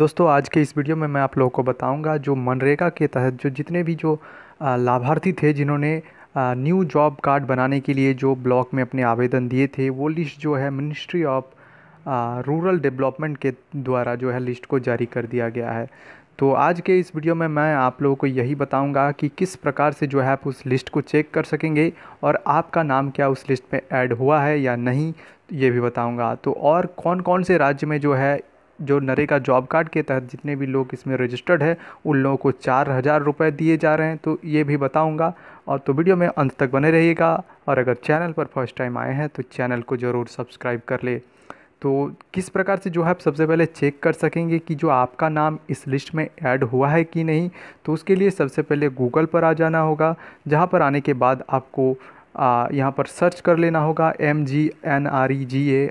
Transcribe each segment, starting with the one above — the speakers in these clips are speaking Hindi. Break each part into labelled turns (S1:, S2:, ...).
S1: दोस्तों आज के इस वीडियो में मैं आप लोगों को बताऊंगा जो मनरेगा के तहत जो जितने भी जो लाभार्थी थे जिन्होंने न्यू जॉब कार्ड बनाने के लिए जो ब्लॉक में अपने आवेदन दिए थे वो लिस्ट जो है मिनिस्ट्री ऑफ रूरल डेवलपमेंट के द्वारा जो है लिस्ट को जारी कर दिया गया है तो आज के इस वीडियो में मैं आप लोगों को यही बताऊंगा कि किस प्रकार से जो है आप उस लिस्ट को चेक कर सकेंगे और आपका नाम क्या उस लिस्ट में ऐड हुआ है या नहीं ये भी बताऊंगा तो और कौन कौन से राज्य में जो है जो नरेगा जॉब कार्ड के तहत जितने भी लोग इसमें रजिस्टर्ड है उन लोगों को चार हज़ार रुपये दिए जा रहे हैं तो ये भी बताऊंगा और तो वीडियो में अंत तक बने रहिएगा और अगर चैनल पर फर्स्ट टाइम आए हैं तो चैनल को ज़रूर सब्सक्राइब कर ले तो किस प्रकार से जो है आप सबसे पहले चेक कर सकेंगे कि जो आपका नाम इस लिस्ट में ऐड हुआ है कि नहीं तो उसके लिए सबसे पहले गूगल पर आ जाना होगा जहाँ पर आने के बाद आपको यहाँ पर सर्च कर लेना होगा M G N R E G A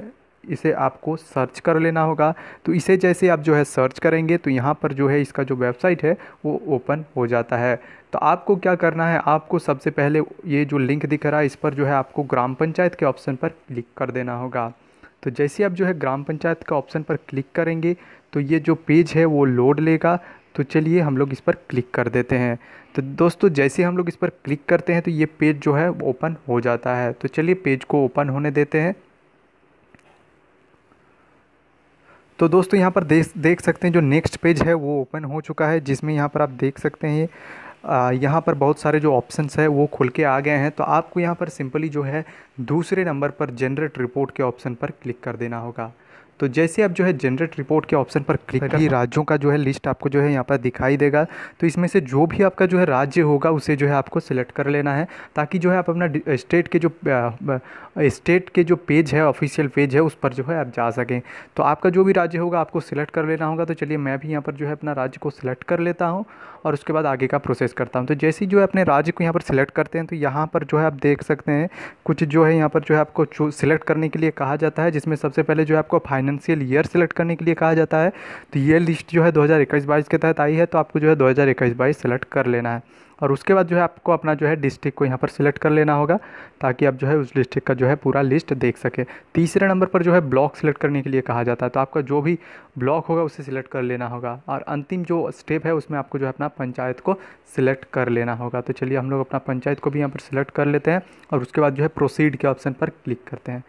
S1: इसे आपको सर्च कर लेना होगा तो इसे जैसे आप जो है सर्च करेंगे तो यहाँ पर जो है इसका जो वेबसाइट है वो ओपन हो जाता है तो आपको क्या करना है आपको सबसे पहले ये जो लिंक दिख रहा है इस पर जो है आपको ग्राम पंचायत के ऑप्शन पर क्लिक कर देना होगा तो जैसे आप जो है ग्राम पंचायत का ऑप्शन पर क्लिक करेंगे तो ये जो पेज है वो लोड लेगा तो चलिए हम लोग इस पर क्लिक कर देते हैं तो दोस्तों जैसे हम लोग इस पर क्लिक करते हैं तो ये पेज जो है ओपन हो जाता है तो चलिए पेज को ओपन होने देते हैं तो दोस्तों यहाँ पर देख देख सकते हैं जो नेक्स्ट पेज है वो ओपन हो चुका है जिसमें यहाँ पर आप देख सकते हैं यहाँ पर बहुत सारे जो ऑप्शंस है वो खुल के आ गए हैं तो आपको यहाँ पर सिंपली जो है दूसरे नंबर पर जनरेट रिपोर्ट के ऑप्शन पर क्लिक कर देना होगा तो जैसे आप जो है जनरेट रिपोर्ट के ऑप्शन पर क्लिक करिए राज्यों का जो है लिस्ट आपको जो है यहाँ पर दिखाई देगा तो इसमें से जो भी आपका जो है राज्य होगा उसे जो है आपको सिलेक्ट कर लेना है ताकि जो है आप अपना स्टेट के जो स्टेट के जो पेज है ऑफिशियल पेज है उस पर जो है आप जा सकें तो आपका जो भी राज्य होगा आपको सिलेक्ट कर लेना होगा तो चलिए मैं भी यहाँ पर जो है अपना राज्य को सिलेक्ट कर लेता हूँ और उसके बाद आगे का प्रोसेस करता हूँ तो जैसे ही जो है अपने राज्य को यहाँ पर सिलेक्ट करते हैं तो यहाँ पर जो है आप देख सकते हैं कुछ जो है यहाँ पर जो है आपको सिलेक्ट करने के लिए कहा जाता है जिसमें सबसे पहले जो है आपको फाइनेंशियल ईयर सिलेक्ट करने के लिए कहा जाता है तो ये लिस्ट जो है दो हज़ार के तहत आई है तो आपको जो है दो हज़ार सेलेक्ट कर लेना है और उसके बाद जो है आपको अपना जो है डिस्ट्रिक्ट को यहाँ पर सिलेक्ट कर लेना होगा ताकि आप जो है उस डिस्ट्रिक्ट का जो है पूरा लिस्ट देख सके तीसरे नंबर पर जो है ब्लॉक सिलेक्ट करने के लिए कहा जाता है तो आपका जो भी ब्लॉक होगा उसे सिलेक्ट कर लेना होगा और अंतिम जो स्टेप है उसमें आपको जो है अपना पंचायत को सिलेक्ट कर लेना होगा तो चलिए हम लोग अपना पंचायत को भी यहाँ पर सिलेक्ट कर लेते हैं और उसके बाद जो है प्रोसीड के ऑप्शन पर क्लिक करते हैं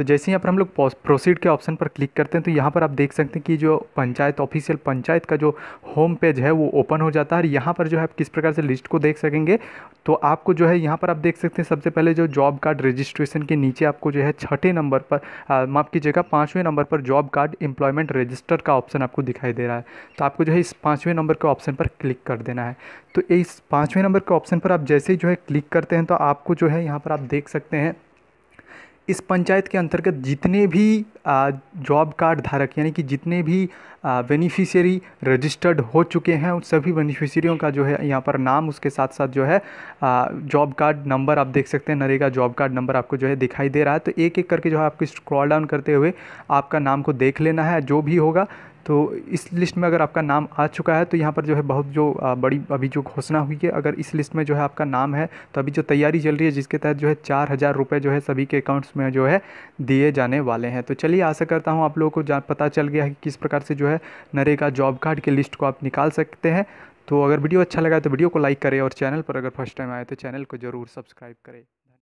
S1: तो जैसे यहाँ पर हम लोग प्रोसीड के ऑप्शन पर क्लिक करते हैं तो यहाँ पर आप देख सकते हैं कि जो पंचायत ऑफिशियल पंचायत का जो होम पेज है वो ओपन हो जाता है और यहाँ पर जो है आप किस प्रकार से लिस्ट को देख सकेंगे तो आपको जो है यहाँ पर आप देख सकते हैं सबसे पहले जो जॉब कार्ड रजिस्ट्रेशन के नीचे आपको जो है छठे नंबर पर माफ़ कीजिएगा पाँचवें नंबर पर जॉब कार्ड एम्प्लॉयमेंट रजिस्टर का ऑप्शन आपको दिखाई दे रहा है तो आपको जो है इस पाँचवें नंबर के ऑप्शन पर क्लिक कर देना है तो इस पाँचवें नंबर के ऑप्शन पर आप जैसे ही जो है क्लिक करते हैं तो आपको जो है यहाँ पर आप देख सकते हैं इस पंचायत के अंतर्गत जितने भी जॉब कार्ड धारक यानी कि जितने भी बेनिफिशियरी रजिस्टर्ड हो चुके हैं उन सभी बेनिफिशियरियों का जो है यहाँ पर नाम उसके साथ साथ जो है जॉब कार्ड नंबर आप देख सकते हैं नरेगा जॉब कार्ड नंबर आपको जो है दिखाई दे रहा है तो एक एक करके जो है आपको स्क्रॉल डाउन करते हुए आपका नाम को देख लेना है जो भी होगा तो इस लिस्ट में अगर आपका नाम आ चुका है तो यहाँ पर जो है बहुत जो बड़ी अभी जो घोषणा हुई है अगर इस लिस्ट में जो है आपका नाम है तो अभी जो तैयारी चल रही है जिसके तहत जो है चार हज़ार रुपये जो है सभी के अकाउंट्स में जो है दिए जाने वाले हैं तो चलिए आशा करता हूँ आप लोगों को पता चल गया है कि किस प्रकार से जो है नरेगा जॉब कार्ड की लिस्ट को आप निकाल सकते हैं तो अगर वीडियो अच्छा लगा तो वीडियो को लाइक करें और चैनल पर अगर फर्स्ट टाइम आए तो चैनल को ज़रूर सब्सक्राइब करें